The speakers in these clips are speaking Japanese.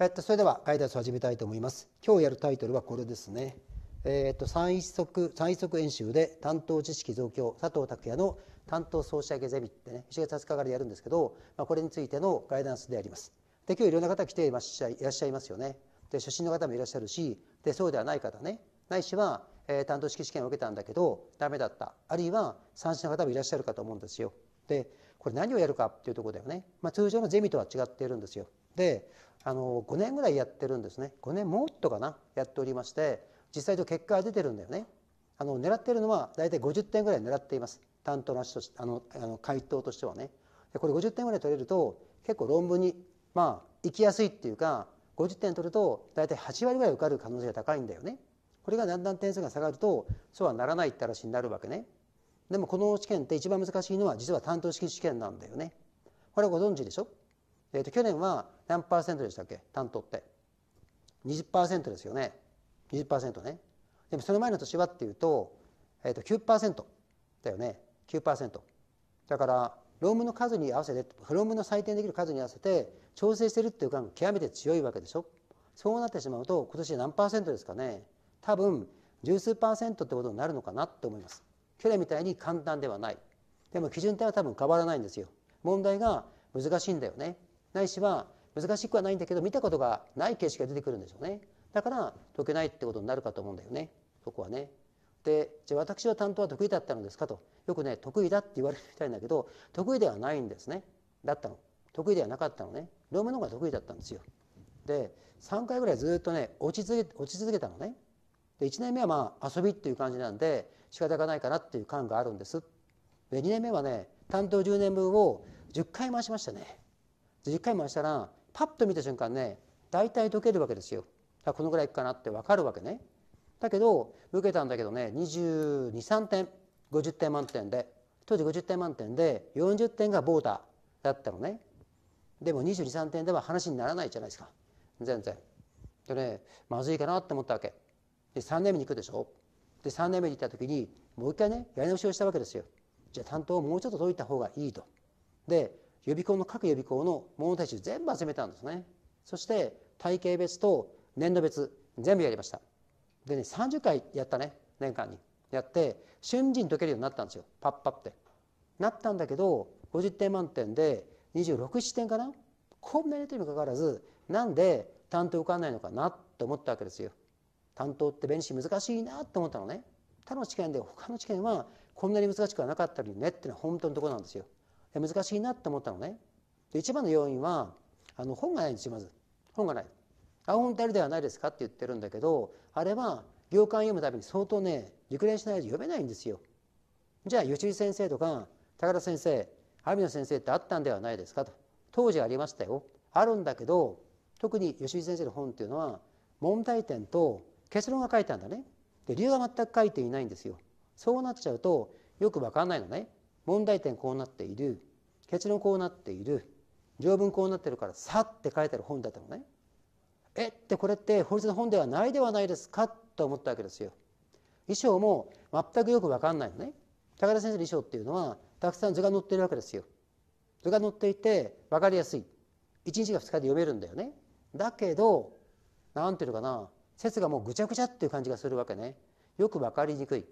えっと、それではガイダンスを始めたいと思います。今日やるタイトルはこれですね。えっと、三一足、三一足演習で担当知識増強、佐藤拓也の担当総仕上げゼミってね、一月20日からやるんですけど、まあ、これについてのガイダンスであります。で、今日いろんな方来ていらっしゃいいらっしゃいますよね。で、初心の方もいらっしゃるし、で、そうではない方ね、ないしは、えー、担当式試験を受けたんだけど、ダメだった。あるいは、三種の方もいらっしゃるかと思うんですよ。で、これ何をやるかっていうとこだよね。まあ、通常のゼミとは違っているんですよ。であの5年ぐらいやってるんですね5年もっとかなやっておりまして実際と結果が出てるんだよねあの狙ってるのは大体50点ぐらい狙っています担当の人あのあの回答としてはねでこれ50点ぐらい取れると結構論文にまあ行きやすいっていうか50点取ると大体8割ぐらい受かる可能性が高いんだよねこれがだんだん点数が下がるとそうはならないって話になるわけねでもこの試験って一番難しいのは実は担当式試験なんだよねこれはご存知でしょえー、と去年は何パーセントでしたっけ担当って20%ですよね20%ねでもその前の年はっていうと,、えー、と9%だよね9%だから論文の数に合わせて論文の採点できる数に合わせて調整してるっていう感が極めて強いわけでしょそうなってしまうと今年何パーセントですかね多分十数パーセントってことになるのかなと思います去年みたいに簡単ではないでも基準点は多分変わらないんですよ問題が難しいんだよねないしは難しくはないんだけど見たことがない形式が出てくるんでしょうねだから解けないってことになるかと思うんだよねそこはね。でじゃあ私は担当は得意だったのですかとよくね得意だって言われるみたいんだけど得意ではないんですねだったの得意ではなかったのね両面の方が得意だったんですよで3回ぐらいずっとね落ち続け落ち続けたのねで1年目はまあ遊びっていう感じなんで仕方がないかなっていう感があるんですで2年目はね担当10年分を10回回しましたねで1回回したらパッと見た瞬間ね大体解けるわけですよこのぐらいかなって分かるわけねだけど受けたんだけどね223点50点満点で当時50点満点で40点がボーダーだったのねでも223点では話にならないじゃないですか全然でねまずいかなって思ったわけで3年目に行くでしょで3年目に行った時にもう一回ねやり直しをしたわけですよじゃあ担当をもうちょっと解いた方がいいとで予備校の各予備校の問題集全部集めたんですねそして体系別と年度別全部やりましたでね30回やったね年間にやって瞬時に解けるようになったんですよパッパってなったんだけど50点満点で267点かなこんなにやってるにかかわらずなんで担当受かんないのかなと思ったわけですよ担当って弁士難しいなと思ったのね他の試験で他の試験はこんなに難しくはなかったのにねっていうのは本当のところなんですよ難しいなって思ったのね。で一番の要因はあの本がないんですよまず本がない。青本ってあるではないですかって言ってるんだけどあれは行間読むために相当ね熟練しないと読めないんですよ。じゃあ吉井先生とか高田先生網野先生ってあったんではないですかと当時ありましたよあるんだけど特に吉井先生の本っていうのは問題点と結論が書いてあるんだねで理由が全く書いていないんですよそうなっちゃうとよく分かんないのね問題点こうなっている結論こうなっている条文こうなってるから「さ」って書いてある本だったのね。えってこれって法律の本ではないではないですかと思ったわけですよ。衣装も全くよく分かんないのね。高田先生の衣装っていうのはたくさん図が載ってるわけですよ。図が載っていて分かりやすい。1日か2日で読めるんだよね。だけど何ていうのかな説がもうぐちゃぐちゃっていう感じがするわけね。よく分かりにくい。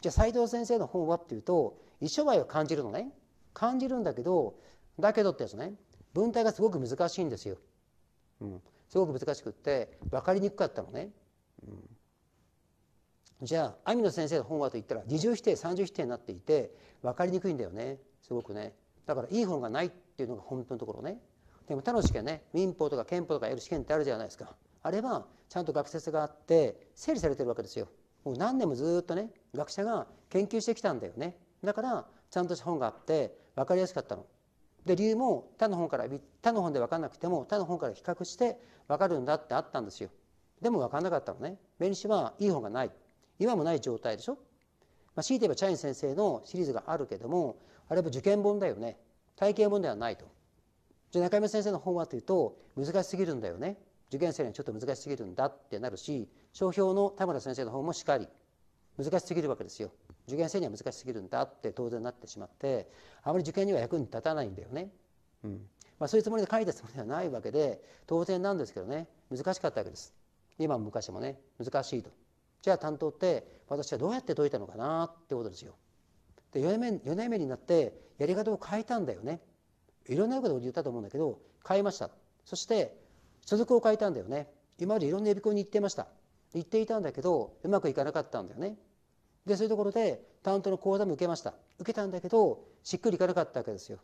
じゃあ斎藤先生の本はっていうと一生涯を感じるのね感じるんだけどだけどってやつね文体がすごく難しいんですよ、うん、すごく難しくって分かりにくかったのね、うん、じゃあ網野先生の本はといったら二重否定三重否定になっていて分かりにくいんだよねすごくねだからいい本がないっていうのが本当のところねでも他の試験ね民法とか憲法とかやる試験ってあるじゃないですかあれはちゃんと学説があって整理されてるわけですよもう何年もずっとね学者が研究してきたんだよねだからちゃんとした本があって分かりやすかったの。で理由も他の本から他の本で分かんなくても他の本から比較して分かるんだってあったんですよ。でも分かんなかったのね。弁理士はいい本がない。今もない状態でしょ。まあ、強いて言えばチャイン先生のシリーズがあるけどもあれは受験本だよね。体験本ではないと。じゃあ中山先生の本はというと難しすぎるんだよね。受験生にはちょっと難しすぎるんだってなるし商標の田村先生の本もしかり難しすぎるわけですよ受験生には難しすぎるんだって当然なってしまってあまり受験には役に立たないんだよね、うんまあ、そういうつもりで書いたつもりではないわけで当然なんですけどね難しかったわけです今も昔もね難しいとじゃあ担当って私はどうやって解いたのかなってことですよで4年目 ,4 年目になってやり方を変えたんだよねいろんなことを言ったと思うんだけど変えましたそして所属を変えたんだよね今までいろんな予備校に行ってました行っていたんだけどうまくいかなかったんだよねでそういうところで担当の講座も受けました受けたんだけどしっくりいかなかったわけですよ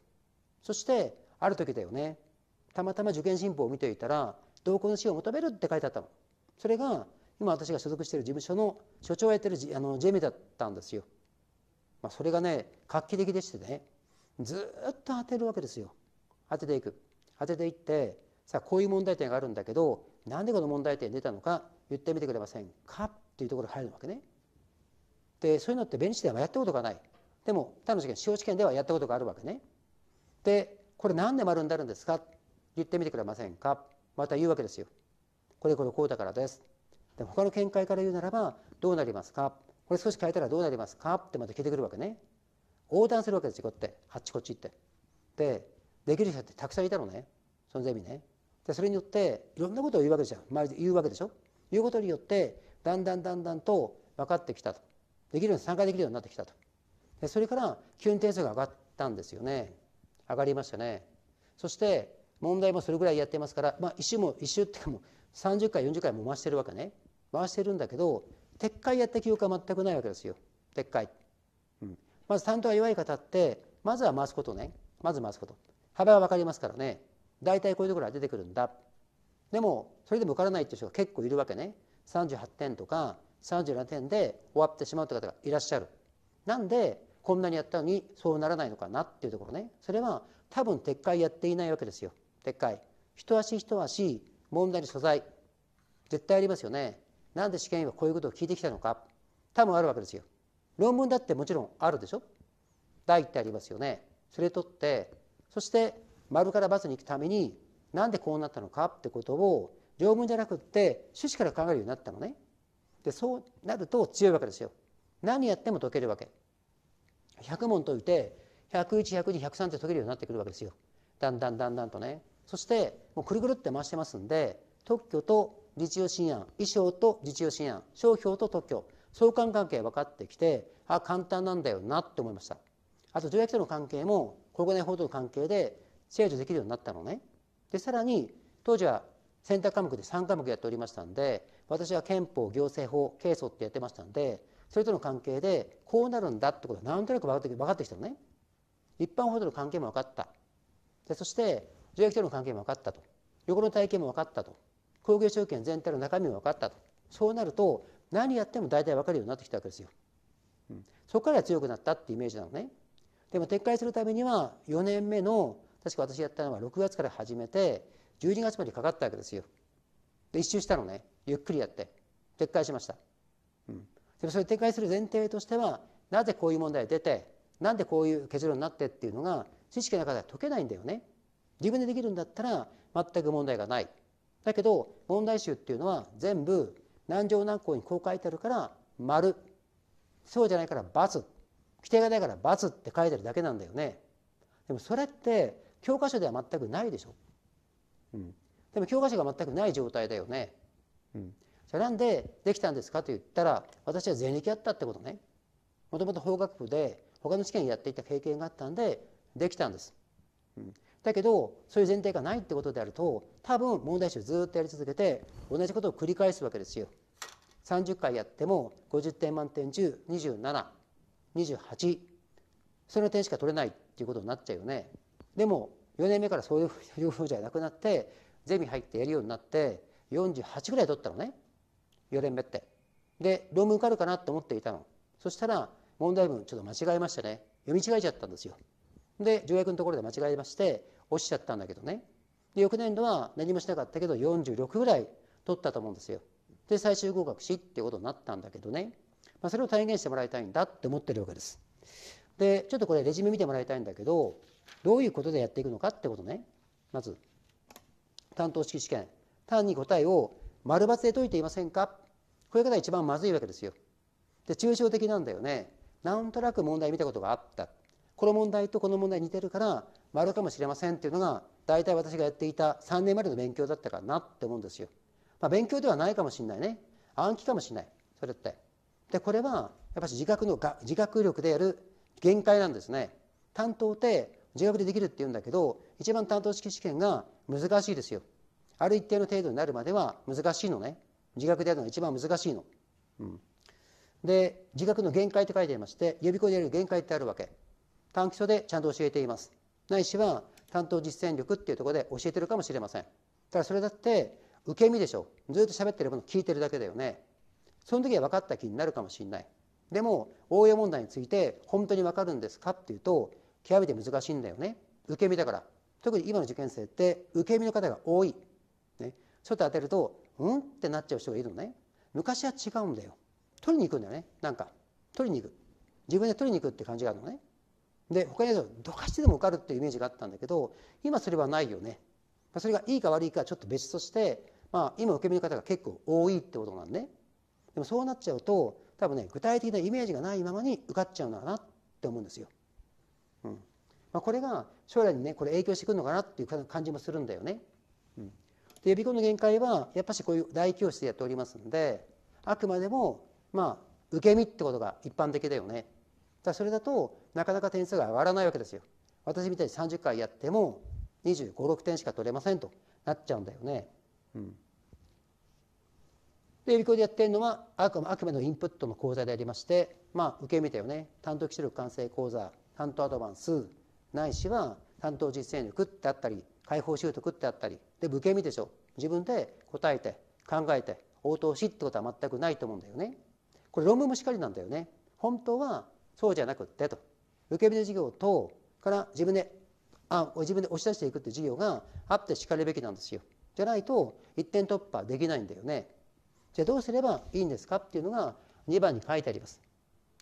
そしてある時だよねたまたま受験新報を見ていたら同行の支援を求めるって書いてあったのそれが今私が所属している事務所の所長をやってるあのジェミだったんですよ、まあ、それがね画期的でしてねずっと当てるわけですよ当てていく当てていってさあこういう問題点があるんだけどなんでこの問題点出たのか言ってみてくれませんかっていうところ入るわけねでそういうのって弁理士ではやったことがないでも他の試験司法試験ではやったことがあるわけねでこれ何で丸になるんですか言ってみてくれませんかまた言うわけですよこれこれこうだからですで他の見解から言うならばどうなりますかこれ少し変えたらどうなりますかってまた聞いてくるわけね横断するわけですよこうやってあっちこっち行ってでできる人ってたくさんいたのねそのゼミねでそれによっていろんなことを言うわけじゃんで言うわけでしょ言うことによってだんだんだんだんと分かってきたとできる参加できるようになってきたとでそれから急に点数が上がったんですよね上がりましたねそして問題もそれぐらいやってますから、まあ、一周も一周っていうかもう30回40回も回してるわけね回してるんだけど撤回やった記憶は全くないわけですよ撤回、うん、まず担当が弱い方ってまずは回すことねまず回すこと幅は分かりますからね大体こういうところは出てくるんだでもそれでも受からないっていう人が結構いるわけね38点とか37点で終わってしまうという方がいらっしゃる。なんでこんなにやったのにそうならないのかなっていうところねそれは多分撤回やっていないわけですよ撤回一足一足問題に素材絶対ありますよねなんで試験員はこういうことを聞いてきたのか多分あるわけですよ論文だってもちろんあるでしょ第一ってありますよねそれとってそして丸からバスに行くためになんでこうなったのかってことを条文じゃなくって趣旨から考えるようになったのねでそうなると強いわけですよ何やっても解けるわけ100問解いて1 0 1 1 0 2 1 0 3って解けるようになってくるわけですよだんだんだんだんとねそしてもうくるくるって回してますんで特許と実用新案衣装と実用新案商標と特許相関関係分かってきてあ簡単なんだよなって思いましたあと条約との関係も国内法との関係で制御できるようになったのねでさらに当時は選択科目で3科目やっておりましたんで私は憲法行政法係争ってやってましたんでそれとの関係でこうなるんだってことがなんとなく分かってきたのね一般法との関係も分かったでそして条約との関係も分かったと横の体系も分かったと工業証券全体の中身も分かったとそうなると何やっても大体分かるようになってきたわけですよ、うん、そこから強くなったってイメージなのねでも撤回するためには4年目の確か私やったのは6月から始めて12月までかかったわけですよ。で一周したのねゆっくりやって撤回しました。うん、でもそれ撤回する前提としてはなぜこういう問題が出てなんでこういう結論になってっていうのが知識の中では解けないんだよね。自分でできるんだったら全く問題がない。だけど問題集っていうのは全部何条何項にこう書いてあるから丸そうじゃないから×規定がないから×って書いてるだけなんだよね。でもそれって教科書では全くないでしょ。うん、でも教科書が全くない状態だよね。うん、じゃあなんでできたんですかと言ったら私は前歴あったってことね。もともと法学部で他の試験やっていた経験があったんでできたんです。うん、だけどそういう前提がないってことであると多分問題集ずっとやり続けて同じことを繰り返すわけですよ。30回やっても50点満点中2728その点しか取れないっていうことになっちゃうよね。でも4年目からそういうふうじゃなくなってゼミ入ってやるようになって48ぐらい取ったのね4年目って。で論文受かるかなと思っていたのそしたら問題文ちょっと間違えましたね読み違えちゃったんですよ。で条約のところで間違えまして落ちちゃったんだけどねで翌年度は何もしなかったけど46ぐらい取ったと思うんですよ。で最終合格しっていうことになったんだけどね、まあ、それを体現してもらいたいんだって思ってるわけです。でちょっとこれレジュメ見てもらいたいんだけどどういうことでやっていくのかってことねまず担当式試験単に答えを丸抜で解いていませんかこういう方が一番まずいわけですよ。で抽象的なんだよね。なんとなく問題見たことがあった。この問題とこの問題似てるから丸かもしれませんっていうのが大体私がやっていた3年までの勉強だったかなって思うんですよ。まあ、勉強ではないかもしれないね。暗記かもしれない。それって。でこれはやっぱり自覚の自覚力でやる限界なんですね。担当って自学でできるって言うんだけど一番担当式試験が難しいですよある一定の程度になるまでは難しいのね自学でやるのが一番難しいの、うん、で自学の限界って書いてありまして予備校でやる限界ってあるわけ短期書でちゃんと教えていますないしは担当実践力っていうところで教えてるかもしれませんただそれだって受け身でしょずっと喋ってるもの聞いてるだけだよねその時は分かった気になるかもしれないでも応用問題について本当に分かるんですかっていうと極めて難しいんだよね受け身だから特に今の受験生って受け身の方が多い、ね、ちょっと当てるとうんってなっちゃう人がいるのね昔は違うんだよ取りに行くんだよねなんか取りに行く自分で取りに行くって感じがあるのねで他にどかしてでも受かるっていうイメージがあったんだけど今それはないよねそれがいいか悪いかちょっと別として、まあ、今受け身の方が結構多いってことなんねでもそうなっちゃうと多分ね具体的なイメージがないままに受かっちゃうのかなって思うんですようんまあ、これが将来にねこれ影響してくるのかなっていう感じもするんだよね。うん、で予備校の限界はやっぱしこういう大教室でやっておりますんであくまでもまあ受け身ってことが一般的だよね。だそれだとなかなか点数が上がらないわけですよ。私みたいに30回やっても25、6点しか取れませんとなっちゃうんだよね。うん、で予備校でやってるのはあくあくまでのインプットの講座でありましてまあ受け身だよね単独出力完成講座担当アドバンスないしは担当実践力ってあったり解放習得ってあったりで受け身でしょ自分で答えて考えて応答しってことは全くないと思うんだよね。これ論文もしっかりなんだよね。本当はそうじゃなくってと受け身の授業等から自分であ自分で押し出していくって授業があってしかるべきなんですよ。じゃないと一点突破できないんだよね。じゃあどうすればいいんですかっていうのが2番に書いてあります。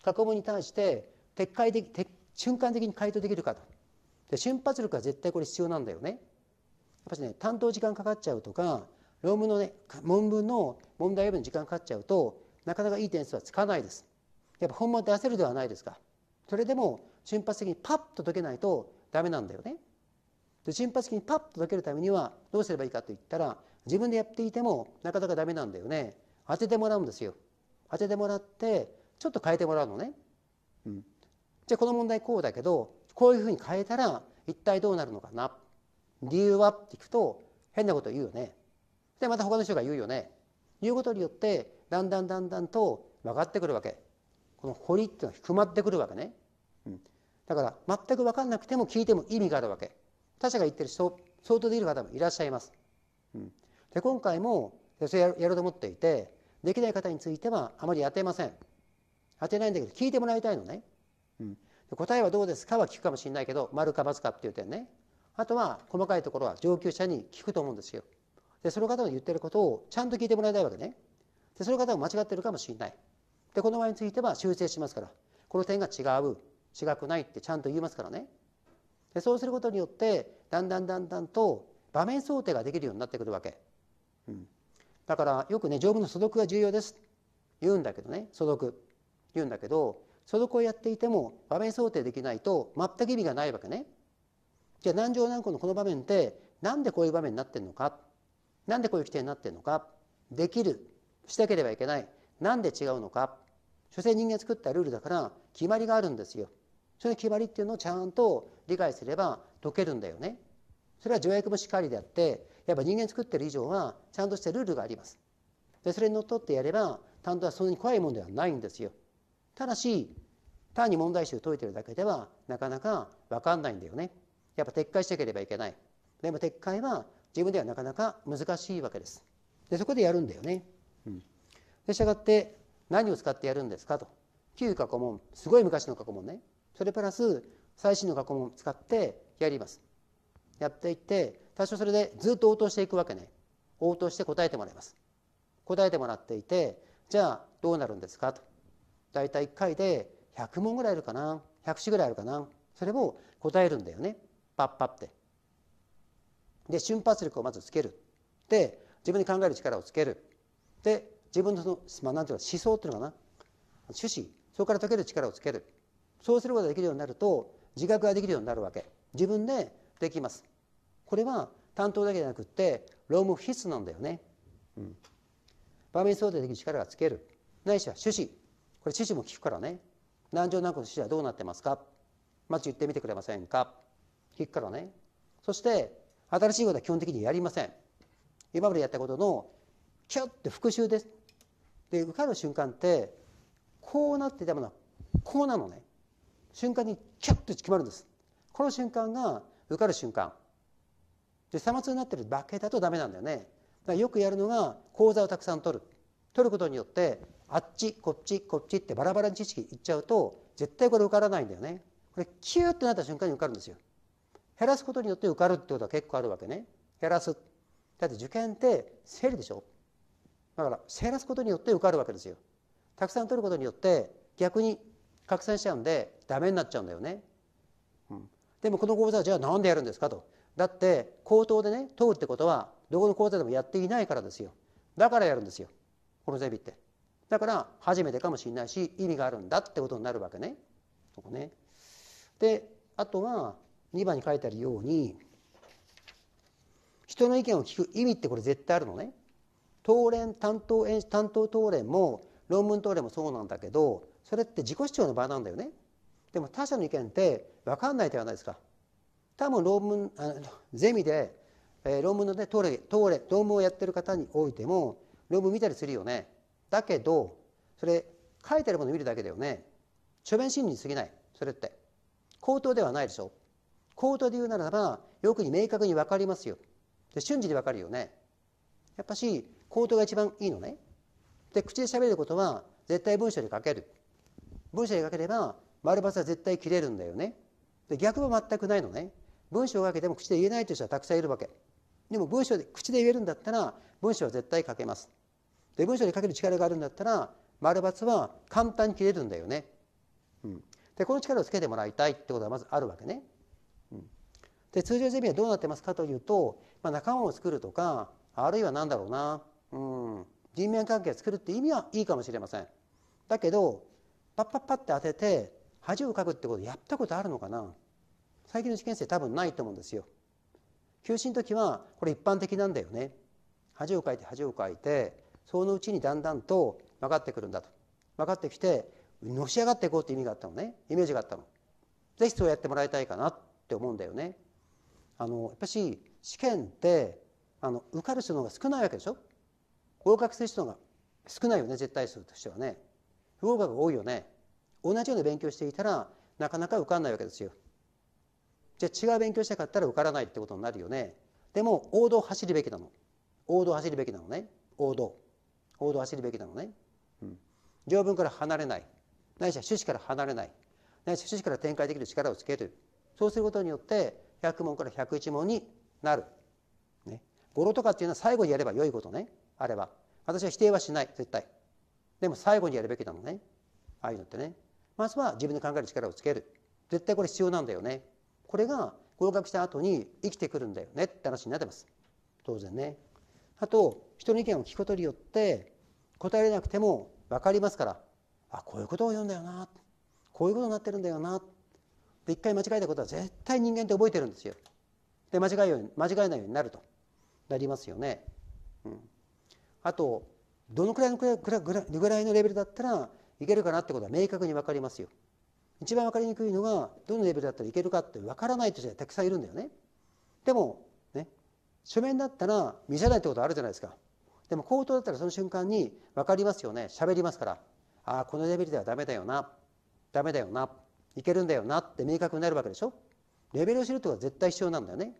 過去問に対して撤回的撤瞬間的に回答できるかとで瞬発力は絶対これ必要なんだよねやっぱしね担当時間かかっちゃうとか論文のね論文の問題読みに時間かかっちゃうとなかなかいい点数はつかないですやっぱ本番出せるではないですかそれでも瞬発的にパッと解けないとダメなんだよねで瞬発的にパッと解けるためにはどうすればいいかといったら自分でやっていてもなかなかダメなんだよね当ててもらうんですよ当ててもらってちょっと変えてもらうのね、うん、じゃこの問題こうだけどこういうふうに変えたら一体どうなるのかな理由はって聞くと変なこと言うよねでまた他の人が言うよね言うことによってだんだんだんだんと分かってくるわけこの堀っていうのは含まってくるわけね、うん、だから全く分かんなくても聞いても意味があるわけ他者が言ってる人相当できる方もいらっしゃいます、うん、で今回もそれやろうと思っていてできない方についてはあまり当てません当てないんだけど聞いてもらいたいのねうん、答えはどうですかは聞くかもしれないけど丸か×かっていう点ねあとは細かいところは上級者に聞くと思うんですよでその方の言ってることをちゃんと聞いてもらいたいわけねでその方が間違ってるかもしれないでこの場合については修正しますからこの点が違う違くないってちゃんと言いますからねでそうすることによってだんだんだんだんと場面想定ができるようになってくるわけ、うん、だからよくね条文の素読が重要です言うんだけどね素読言うんだけど所属をやっていても場面想定できないと全く意味がないわけね。じゃあ何条何項のこの場面ってなんでこういう場面になってるのかなんでこういう規定になってるのかできるしなければいけないなんで違うのか所詮人間作ったルールだから決まりがあるんですよ。その決まりっていうのをちゃんと理解すれば解けるんだよね。それは条約もしっかりであってやっぱ人間作ってる以上はちゃんとしたルールがあります。でそれにのっとってやれば担当はそんなに怖いものではないんですよ。ただし単に問題集解いてるだけではなかなか分かんないんだよね。やっぱ撤回しなければいけない。でも撤回は自分ではなかなか難しいわけです。でそこでやるんだよね。うん、でしたがって何を使ってやるんですかと旧過去問すごい昔の過去問ねそれプラス最新の過去問を使ってやります。やっていって多少それでずっと応答していくわけね応答して答えてもらいます。答えてもらっていてじゃあどうなるんですかと大体1回で100問ぐらいあるかな100種ぐらいあるかなそれも答えるんだよねパッパって。で瞬発力をまずつけるで自分に考える力をつけるで自分のその、まあ、なんていうの思想っていうのかな趣旨そこから解ける力をつけるそうすることができるようになると自覚ができるようになるわけ自分でできますこれは担当だけじゃなくってローム必須なんだよね、うん、場面想定できる力がつけるないしは趣旨これ知事も聞くからね南城南個の知事はどうなってますかまず言ってみてくれませんか聞くからねそして新しいことは基本的にやりません今までやったことのキュッて復習ですで受かる瞬間ってこうなってたものはこうなのね瞬間にキュッて決まるんですこの瞬間が受かる瞬間でさまつになってるだけだとダメなんだよねだからよくやるのが講座をたくさん取る取ることによってあっちこっちこっちってバラバラに知識いっちゃうと絶対これ受からないんだよね。これキューってなった瞬間に受かるんですよ。減らすことによって受かるってことは結構あるわけね。減らす。だって受験って整理でしょ。だから減らすことによって受かるわけですよ。たくさん取ることによって逆に拡散しちゃうんでダメになっちゃうんだよね。うん、でもこの講座はじゃあ何でやるんですかと。だって口頭でね通るってことはどこの講座でもやっていないからですよ。だからやるんですよ。このゼミって。だから初めてかもしれないし意味があるんだってことになるわけね。ここねであとは2番に書いてあるように人の意見を聞く意味ってこれ絶対あるのね。当連担当演担当当連も論文当連もそうなんだけどそれって自己主張の場なんだよね。でも他者の意見って分かんないではないですか。多分論文あゼミで、えー、論文のね当連当連論文をやってる方においても論文見たりするよね。だけどそれ書いてあるものを見るだけだよね書面心理に過ぎないそれって口頭ではないでしょ口頭で言うならばよくに明確に分かりますよで瞬時に分かるよねやっぱし口頭が一番いいのねで口で喋ることは絶対文章で書ける文章で書ければ丸バスは絶対切れるんだよねで逆も全くないのね文章を書けても口で言えないという人はたくさんいるわけでも文章で口で言えるんだったら文章は絶対書けますで文章にかける力があるんだったら丸×は簡単に切れるんだよね。うん、でこの力をつけてもらいたいってことがまずあるわけね。うん、で通常ゼミはどうなってますかというと、まあ、仲間を作るとかあるいは何だろうな、うん、人面関係を作るって意味はいいかもしれません。だけどパッパッパって当てて恥をかくってことやったことあるのかな最近の受験生多分ないと思うんですよ。休止の時はこれ一般的なんだよね。恥をかいて恥をかいてそのうちにだんだんと分かってくるんだと分かってきてのし上がっていこうって意味があったのねイメージがあったの。ぜひそうやってもらいたいかなって思うんだよね。あのやっぱし試験ってあの受かる人の方が少ないわけでしょ合格する人のが少ないよね絶対数としてはね不合格が多いよね同じように勉強していたらなかなか受かんないわけですよじゃあ違う勉強したかったら受からないってことになるよねでも王道走るべきなの王道走るべきなのね王道王道を走るべきなのね、うん、条文から離れないないしは趣旨から離れないないしは趣旨から展開できる力をつけるそうすることによって100問から101問になる、ね、語呂とかっていうのは最後にやれば良いことねあれば私は否定はしない絶対でも最後にやるべきなのねああいうのってねまずは自分で考える力をつける絶対これ必要なんだよねこれが合格した後に生きてくるんだよねって話になってます当然ねあと人の意見を聞くことによって答えれなくても分かりますからあこういうことを言うんだよなこういうことになってるんだよなで一回間違えたことは絶対人間って覚えてるんですよ。で間違えよう間違えないようになるとなりますよね。うん、あとどのくらいのくらいぐらいのレベルだったらいけるかなってことは明確に分かりますよ。一番分かりにくいのがどのレベルだったらいけるかって分からない人たたくさんいるんだよね。でもね書面だったら見せないってことあるじゃないですか。でも口頭だったらその瞬間に分かりますよね喋りますからああこのレベルではダメだよなダメだよないけるんだよなって明確になるわけでしょレベルを知るとは絶対必要なんだよね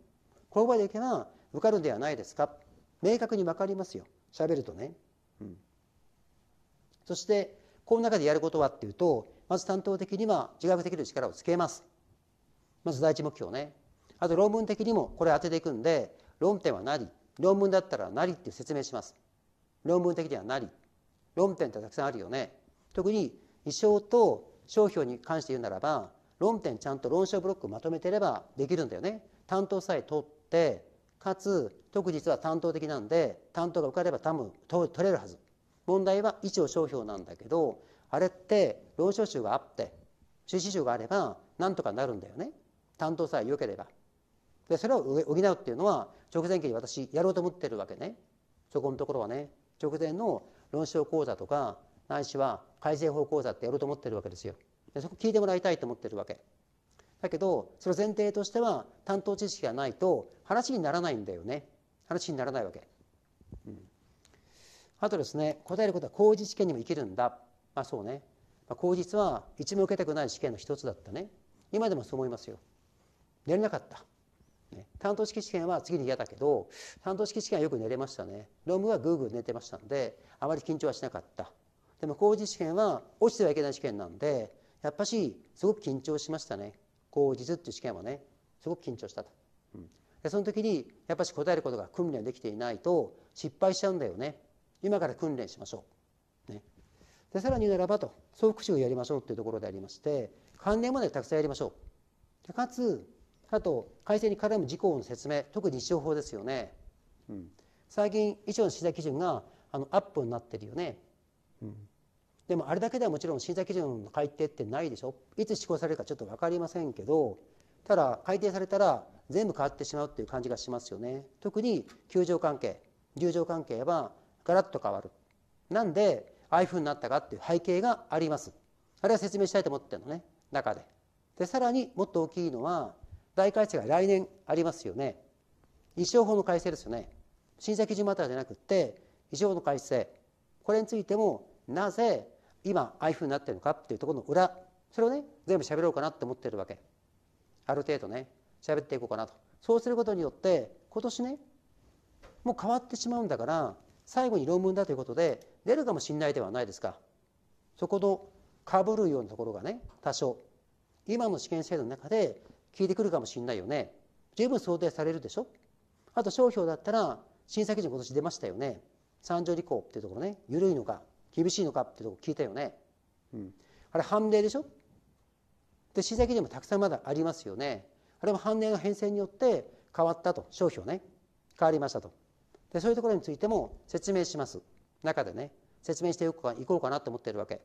この場でいけば受かるんではないですか明確に分かりますよ喋るとね、うん、そしてこの中でやることはっていうとまず担当的には自覚できる力をつけますまず第一目標ねあと論文的にもこれ当てていくんで論点は何論文だったら何って説明します論文的ではなり論点ってたくさんあるよね特に意匠と商標に関して言うならば論点ちゃんと論証ブロックまとめてればできるんだよね担当さえ取ってかつ特実は担当的なんで担当が受かれば多分取れるはず問題は一応商標なんだけどあれって論証集があって収支集があればなんとかなるんだよね担当さえ良ければでそれを補うっていうのは直前期に私やろうと思ってるわけねそこのところはね直前の論証講座とかないしは改正法講座ってやろうと思ってるわけですよ。でそこ聞いてもらいたいと思ってるわけ。だけどその前提としては担当知識がないと話にならないんだよね。話にならないわけ。うん、あとですね答えることは公示試験にも生きるんだ。まあそうね。ま口実は一目受けたくない試験の一つだったね。今でもそう思いますよ。寝れなかった。担当式試験は次に嫌だけど担当式試験はよく寝れましたね論文はぐーぐー寝てましたのであまり緊張はしなかったでも工事試験は落ちてはいけない試験なんでやっぱしすごく緊張しましたね工事図っていう試験はねすごく緊張したと、うん、でその時にやっぱし答えることが訓練できていないと失敗しちゃうんだよね今から訓練しましょう、ね、でさらに言うならばと総復習をやりましょうっていうところでありまして関連までたくさんやりましょうかつあと改正に絡む事項の説明特に日常法ですよね、うん、最近以上の審査基準があのアップになってるよね、うん、でもあれだけではもちろん審査基準の改定ってないでしょいつ施行されるかちょっと分かりませんけどただ改定されたら全部変わってしまうっていう感じがしますよね特に球場関係入場関係はガラッと変わるなんでああいうふうになったかっていう背景がありますあれは説明したいと思ってるのね中ででさらにもっと大きいのは大改正が来年ありますよね一生法の改正ですよね審査基準マターじゃなくて一生法の改正これについてもなぜ今ああいうふうになってるのかっていうところの裏それをね全部喋ろうかなって思ってるわけある程度ね喋っていこうかなとそうすることによって今年ねもう変わってしまうんだから最後に論文だということで出るかもしれないではないですかそこのかぶるようなところがね多少今の試験制度の中で聞いてくるかもしれないよね十分想定されるでしょあと商標だったら審査基準今年出ましたよね三条履行っていうところね緩いのか厳しいのかっていうとこ聞いたよね、うん、あれ判例でしょで審査基準もたくさんまだありますよねあれも判例の変遷によって変わったと商標ね変わりましたとでそういうところについても説明します中でね説明していこうかなと思ってるわけ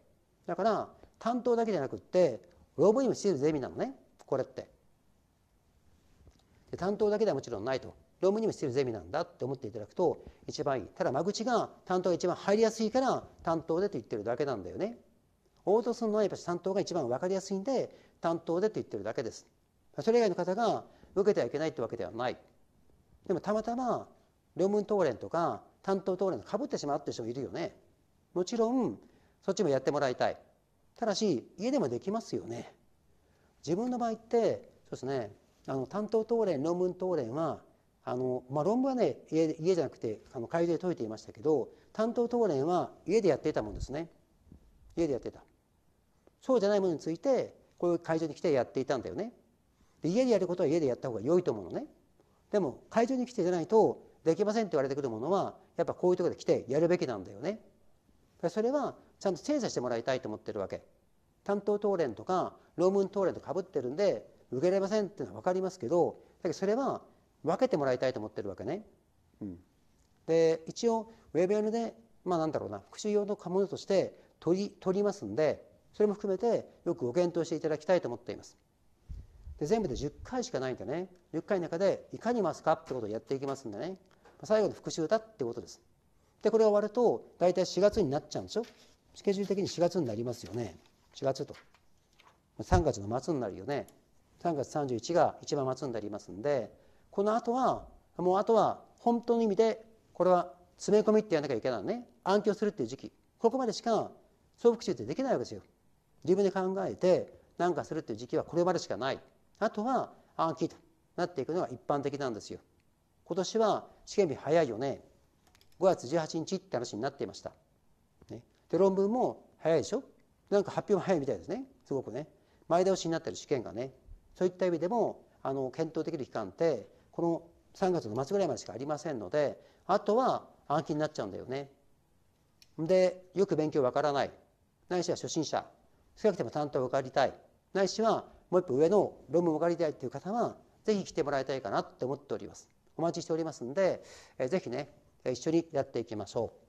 だから担当だけじゃなくって論文にもしているゼミなのねこれってで担当だけではもちろんないと論文にも必要ゼミなんだって思っていただくと一番いいただ間口が担当が一番入りやすいから担当でと言ってるだけなんだよね応するのない場所担当が一番分かりやすいんで担当でと言ってるだけですそれ以外の方が受けてはいけないってわけではないでもたまたま論文討論とか担当討論がかぶってしまうって人もいるよねもちろんそっちもやってもらいたいただし家でもできますよね自分の場合ってそうですねあの担当答練論文答練はあの、まあ、論文はね家家じゃなくてあの会場で解いていましたけど担当答練は家でやっていたもんですね家でやっていたそうじゃないものについてこういう会場に来てやっていたんだよねで家でやることは家でやった方が良いと思うのねでも会場に来てじゃないとできませんって言われてくるものはやっぱこういうところで来てやるべきなんだよねそれはちゃんと精査してもらいたいと思ってるわけ担当答練とか論文答練とかぶってるんで受けれませんっていうのは分かりますけどだけどそれは分けてもらいたいと思ってるわけね。うん、で一応ェブ b n でまあなんだろうな復習用の科目として取り取りますんでそれも含めてよくご検討していただきたいと思っています。で全部で10回しかないんでね10回の中でいかにますかってことをやっていきますんでね最後の復習だってことです。でこれが終わると大体4月になっちゃうんでしょスケジュール的に4月になりますよね4月と3月の末になるよね3月31が一番末になりますんでこの後はもうあとは本当の意味でこれは詰め込みってやらなきゃいけないのね暗記をするっていう時期ここまでしか総復習ってできないわけですよ。自分で考えて何かするっていう時期はこれまでしかない。あとは暗記となっていくのが一般的なんですよ。今年は試験日早いよね。5月18日って話になっていました。ね、で論文も早いでしょなんか発表も早いみたいですね。すごくね。前倒しになってる試験がね。そういった意味でもあの検討できる期間ってこの3月の末ぐらいまでしかありませんのであとは暗記になっちゃうんだよね。でよく勉強わからないないしは初心者少なくても担当を受かりたいないしはもう一歩上の論文を受かりたいという方はぜひ来てもらいたいかなって思っております。お待ちしておりますんで、えぜひね一緒にやっていきましょう。